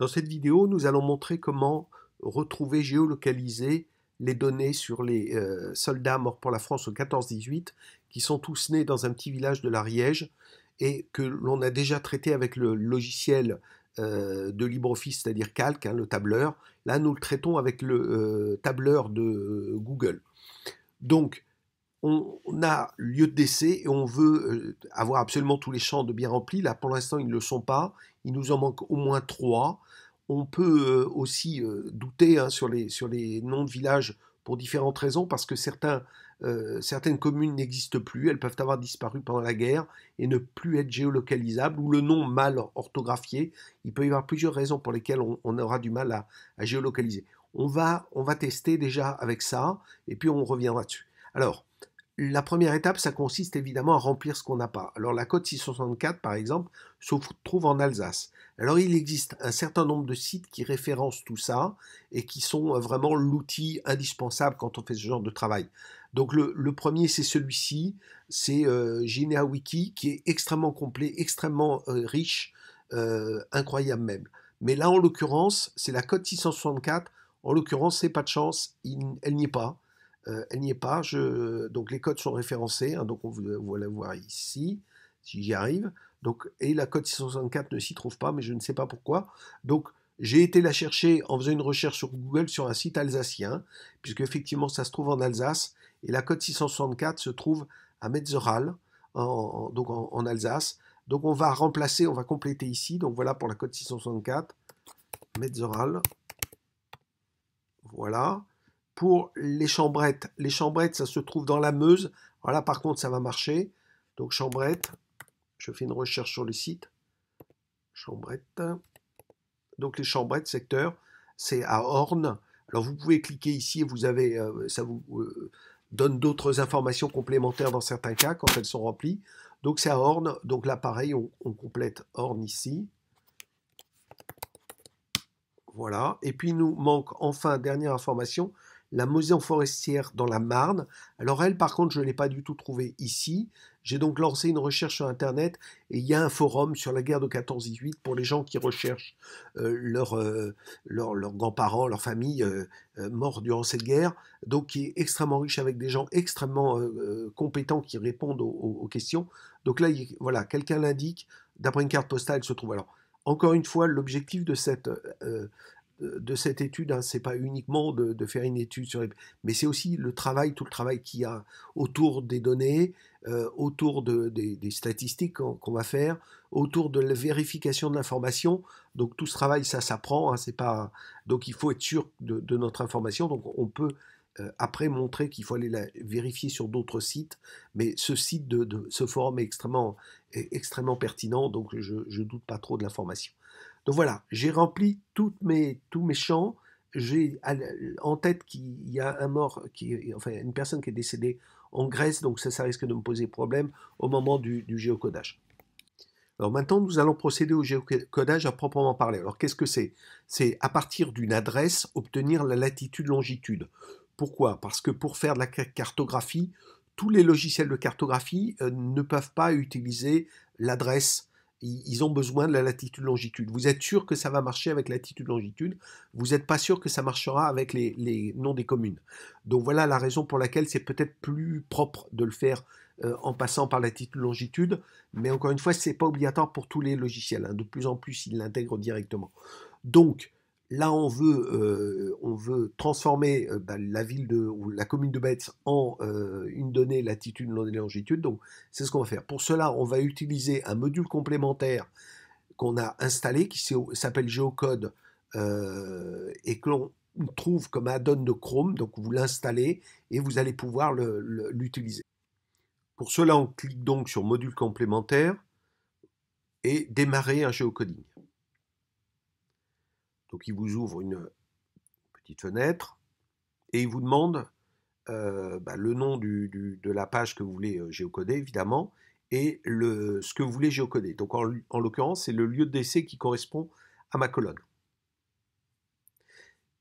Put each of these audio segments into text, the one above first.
Dans cette vidéo, nous allons montrer comment retrouver géolocaliser les données sur les euh, soldats morts pour la France au 14-18, qui sont tous nés dans un petit village de l'Ariège et que l'on a déjà traité avec le logiciel euh, de LibreOffice, c'est-à-dire Calc, hein, le tableur. Là, nous le traitons avec le euh, tableur de Google. Donc, on, a lieu de décès et on veut euh, avoir absolument tous les champs de bien remplis. Là, pour l'instant, ils ne le sont pas. Il nous en manque au moins trois. On peut euh, aussi euh, douter hein, sur, les, sur les noms de villages pour différentes raisons, parce que certains, certaines communes n'existent plus, elles peuvent avoir disparu pendant la guerre et ne plus être géolocalisables, ou le nom mal orthographié. Il peut y avoir plusieurs raisons pour lesquelles on, aura du mal à, géolocaliser. On va, on va tester déjà avec ça, et puis on reviendra dessus. Alors, la première étape, ça consiste évidemment à remplir ce qu'on n'a pas. Alors la cote 664, par exemple, se trouve en Alsace. Alors il existe un certain nombre de sites qui référencent tout ça et qui sont euh, vraiment l'outil indispensable quand on fait ce genre de travail. Donc le, premier, c'est celui-ci, c'est euh, Gineawiki, GeneaWiki, qui est extrêmement complet, extrêmement euh, riche, incroyable même. Mais là, en l'occurrence, c'est la cote 664. En l'occurrence, c'est pas de chance, elle n'y est pas. Euh, elle n'y est pas. donc les codes sont référencés. Hein, donc on, va la voir ici, si j'y arrive. Donc, et la code 664 ne s'y trouve pas, mais je ne sais pas pourquoi. Donc j'ai été la chercher en faisant une recherche sur Google sur un site alsacien, puisque effectivement ça se trouve en Alsace. Et la code 664 se trouve à Metzeral, donc en, Alsace. Donc on va remplacer, on va compléter ici. Donc voilà pour la code 664, Metzeral. Voilà pour les chambrettes. Les chambrettes, ça se trouve dans la Meuse. Voilà, par contre, ça va marcher. Donc, chambrettes, Je fais une recherche sur le site. Chambrettes. Donc, les chambrettes, secteur, c'est à Orne. Alors, vous pouvez cliquer ici et vous avez, euh, ça vous euh, donne d'autres informations complémentaires dans certains cas quand elles sont remplies. Donc, c'est à Orne. Donc, là, pareil, on, complète Orne ici. Voilà. Et puis, il nous manque enfin, dernière information, la maison forestière dans la Marne. Alors elle, par contre, je ne l'ai pas du tout trouvée ici. J'ai donc lancé une recherche sur Internet et il y a un forum sur la guerre de 14-18 pour les gens qui recherchent euh, euh, leurs grands-parents, leur famille mortes euh, morts durant cette guerre, donc qui est extrêmement riche avec des gens extrêmement compétents qui répondent aux, questions. Donc là, voilà, quelqu'un l'indique, d'après une carte postale, il se trouve. Alors, encore une fois, l'objectif de cette de cette étude, hein. c'est pas uniquement de, faire une étude sur les, mais c'est aussi le travail, tout le travail qu'il y a autour des données, euh, autour de, des, statistiques qu'on va faire, autour de la vérification de l'information. Donc tout ce travail, ça s'apprend. Hein, c'est pas donc il faut être sûr de, notre information. Donc on peut euh, après montrer qu'il faut aller la vérifier sur d'autres sites, mais ce site de, ce forum est extrêmement extrêmement pertinent. Donc je, je doute pas trop de l'information. Donc voilà, j'ai rempli mes, tous mes champs. J'ai en tête qu'il y a un mort, une personne qui est décédée en Grèce, donc ça, ça risque de me poser problème au moment du, du géocodage. Alors maintenant, nous allons procéder au géocodage à proprement parler. Alors qu'est-ce que c'est C'est à partir d'une adresse obtenir la latitude-longitude. Pourquoi Parce que pour faire de la cartographie, tous les logiciels de cartographie euh, ne peuvent pas utiliser l'adresse ils ont besoin de la latitude-longitude. Vous êtes sûr que ça va marcher avec latitude-longitude, vous n'êtes pas sûr que ça marchera avec les, noms des communes. Donc voilà la raison pour laquelle c'est peut-être plus propre de le faire euh, en passant par latitude-longitude, mais encore une fois, ce n'est pas obligatoire pour tous les logiciels. Hein. De plus en plus, ils l'intègrent directement. Donc, Là, on veut, euh, transformer euh, bah, la ville de, ou la commune de Betz en euh, une donnée latitude, longitude. Donc, c'est ce qu'on va faire. Pour cela, on va utiliser un module complémentaire qu'on a installé qui s'appelle Geocode et que l'on trouve comme add-on de Chrome. Donc, vous l'installez et vous allez pouvoir l'utiliser. Pour cela, on clique donc sur module complémentaire et démarrer un géocoding. Donc il vous ouvre une petite fenêtre et il vous demande euh, bah, le nom de la page que vous voulez euh, géocoder, évidemment, et ce que vous voulez géocoder. Donc en, l'occurrence, c'est le lieu de décès qui correspond à ma colonne.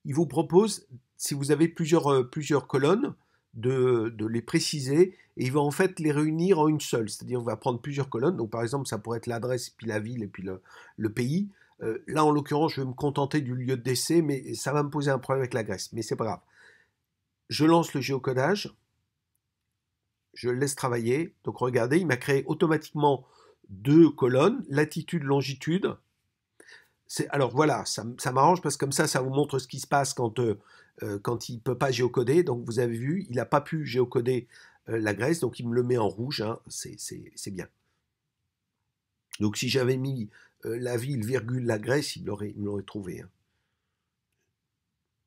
Il vous propose, si vous avez plusieurs, euh, colonnes, de, les préciser et il va en fait les réunir en une seule. C'est-à-dire on va prendre plusieurs colonnes. Donc par exemple, ça pourrait être l'adresse, puis la ville, et puis le pays. Euh, là, en l'occurrence, je vais me contenter du lieu de décès, mais ça va me poser un problème avec la Grèce. Mais c'est pas grave. Je lance le géocodage. Je le laisse travailler. Donc regardez, il m'a créé automatiquement deux colonnes, latitude, longitude. Alors voilà, ça, m'arrange parce que comme ça, ça vous montre ce qui se passe quand, euh, euh, quand il ne peut pas géocoder. Donc vous avez vu, il n'a pas pu géocoder la Grèce, donc il me le met en rouge. Hein. C'est bien. Donc si j'avais mis euh, la ville, virgule, la Grèce, il l'aurait trouvé. Hein.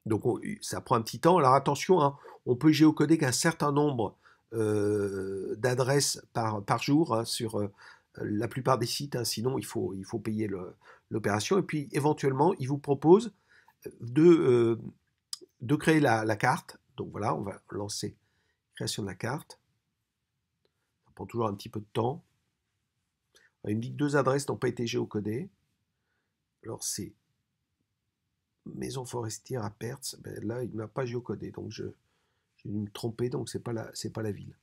Donc ça prend un petit temps. Alors attention, hein, on peut géocoder qu'un certain nombre euh, d'adresses par, jour hein, sur euh, la plupart des sites, sinon il faut, payer l'opération. Et puis éventuellement, il vous propose de, créer la, carte. Donc voilà, on va lancer la création de la carte. Ça prend toujours un petit peu de temps. Bah, il me dit que deux adresses n'ont pas été géocodées. Alors c'est maison forestière à Perth. Bah, là, il ne m'a pas géocodé, donc je, j'ai dû me tromper, donc ce n'est pas, la, c'est pas la ville.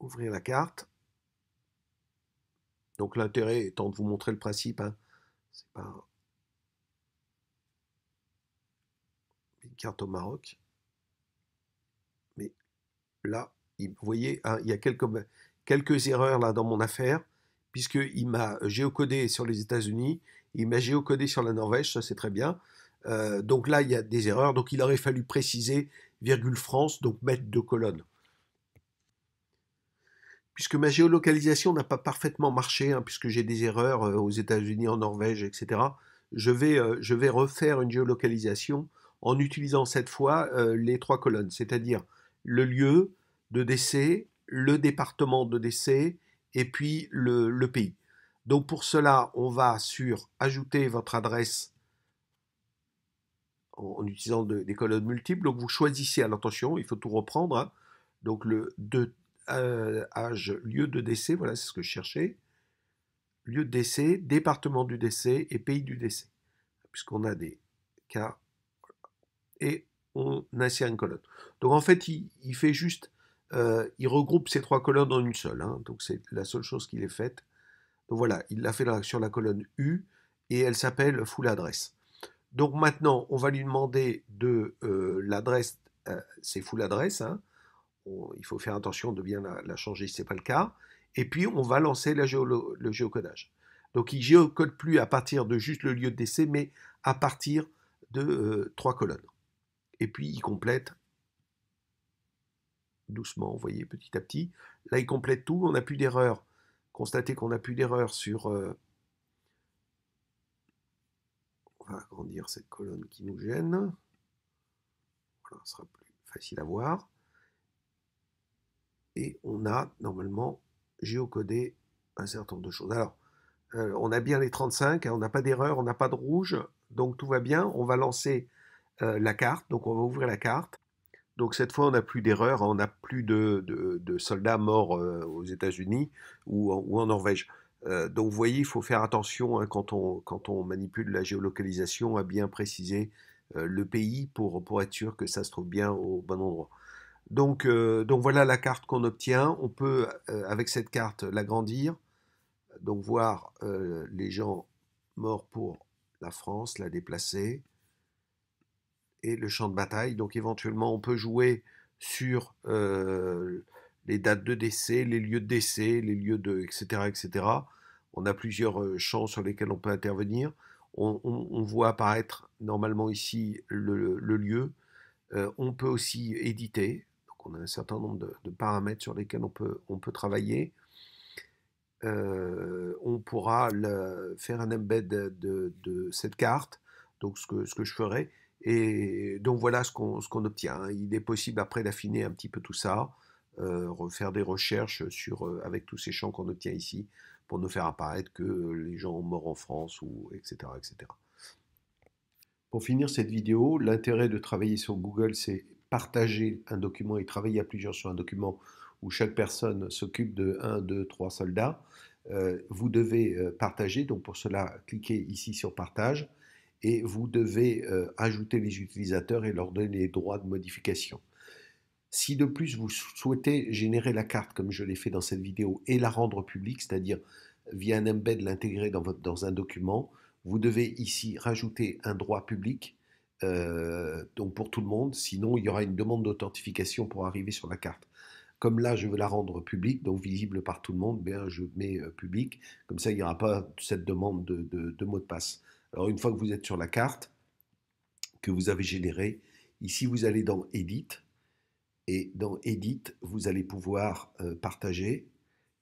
Ouvrir la carte. Donc l'intérêt étant de vous montrer le principe, hein, c'est pas une carte au Maroc. Mais là, vous voyez, hein, il y a quelques, quelques erreurs là dans mon affaire, puisqu'il m'a géocodé sur les États-Unis, il m'a géocodé sur la Norvège, ça c'est très bien. Euh, donc là, il y a des erreurs, donc il aurait fallu préciser virgule France, donc mettre deux colonnes. Puisque ma géolocalisation n'a pas parfaitement marché, hein, puisque j'ai des erreurs euh, aux États-Unis, en Norvège, etc., je vais, euh, je vais refaire une géolocalisation en utilisant cette fois les trois colonnes, c'est-à-dire le lieu de décès, le département de décès et puis le, pays. Donc pour cela, on va sur ajouter votre adresse en, utilisant des colonnes multiples. Donc vous choisissez, alors attention, il faut tout reprendre. Hein. Donc le de, euh, âge, lieu de décès, voilà, c'est ce que je cherchais. Lieu de décès, département du décès et pays du décès. Puisqu'on a des cas. Et on insère une colonne. Donc en fait, il fait juste euh, il regroupe ces trois colonnes dans une seule. Hein. donc c'est la seule chose qu'il ait faite. Donc voilà, il l'a fait sur la colonne U et elle s'appelle full adresse. Donc maintenant, on va lui demander de euh, l'adresse, euh, c'est full adresse. Hein. il faut faire attention de bien la, changer si ce n'est pas le cas. Et puis on va lancer le géocodage. Donc il géocode plus à partir de juste le lieu de décès, mais à partir de trois colonnes. Et puis il complète doucement, vous voyez, petit à petit. Là, il complète tout, on n'a plus d'erreur. Constatez qu'on n'a plus d'erreur sur... Euh, on va agrandir cette colonne qui nous gêne. ce sera plus facile à voir. Et on a, normalement, géocodé un certain nombre de choses. Alors, euh, on a bien les 35, hein, on n'a pas d'erreur, on n'a pas de rouge, donc tout va bien. On va lancer euh, la carte, donc on va ouvrir la carte. Donc cette fois, on n'a plus d'erreur, hein, on n'a plus de, soldats morts euh, aux États-Unis ou, en Norvège. Euh, donc vous voyez, il faut faire attention hein, quand, on, manipule la géolocalisation à bien préciser euh, le pays pour, être sûr que ça se trouve bien au bon endroit. Donc, donc voilà la carte qu'on obtient. On peut, avec cette carte, l'agrandir, donc voir les gens morts pour la France, la déplacer et le champ de bataille. Donc éventuellement, on peut jouer sur les dates de décès, les lieux de décès, les lieux de etc. etc. On a plusieurs champs sur lesquels on peut intervenir. On, voit apparaître normalement ici le, lieu. on peut aussi éditer. Donc on a un certain nombre de, paramètres sur lesquels on peut, on peut travailler. on pourra le, faire un embed de, de, cette carte, donc ce que, ce que je ferai. Et donc voilà ce qu'on obtient. Hein. Il est possible après d'affiner un petit peu tout ça, euh, refaire des recherches euh, avec tous ces champs qu'on obtient ici pour ne faire apparaître que les gens morts en France, ou etc. etc. Pour finir cette vidéo, l'intérêt de travailler sur Google, c'est partager un document et travailler à plusieurs sur un document où chaque personne s'occupe de 1, 2, 3 soldats. Euh, vous devez partager, donc pour cela, cliquez ici sur Partage et vous devez euh, ajouter les utilisateurs et leur donner les droits de modification. Si de plus vous souhaitez générer la carte comme je l'ai fait dans cette vidéo et la rendre publique, c'est-à-dire via un embed l'intégrer dans, un document, vous devez ici rajouter un droit public euh, donc pour tout le monde, sinon il y aura une demande d'authentification pour arriver sur la carte. Comme là, je veux la rendre publique, donc visible par tout le monde, eh bien, je mets euh, public, comme ça il n'y aura pas cette demande de mot de passe. Alors une fois que vous êtes sur la carte que vous avez générée, ici vous allez dans Edit et dans Edit vous allez pouvoir euh, partager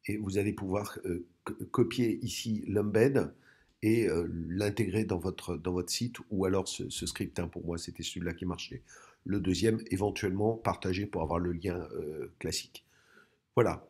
et vous allez pouvoir euh, copier ici l'embed et euh, l'intégrer dans votre, dans votre site ou alors ce, script. Hein. pour moi, c'était celui-là qui marchait. Le deuxième, éventuellement, partager pour avoir le lien classique. Voilà.